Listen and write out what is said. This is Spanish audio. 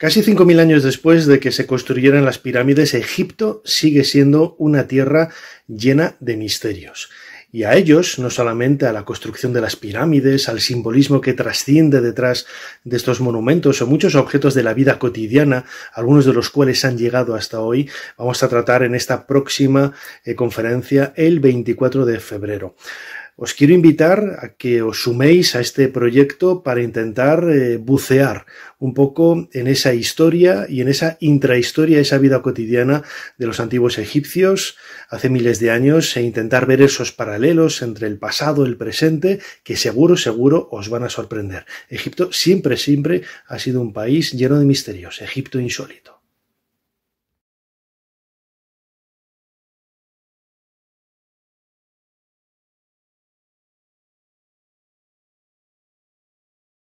Casi 5.000 años después de que se construyeran las pirámides, Egipto sigue siendo una tierra llena de misterios. Y a ellos, no solamente a la construcción de las pirámides, al simbolismo que trasciende detrás de estos monumentos o muchos objetos de la vida cotidiana, algunos de los cuales han llegado hasta hoy, vamos a tratar en esta próxima eh, conferencia el 24 de febrero os quiero invitar a que os suméis a este proyecto para intentar eh, bucear un poco en esa historia y en esa intrahistoria, esa vida cotidiana de los antiguos egipcios hace miles de años e intentar ver esos paralelos entre el pasado y el presente que seguro, seguro os van a sorprender. Egipto siempre, siempre ha sido un país lleno de misterios, Egipto insólito.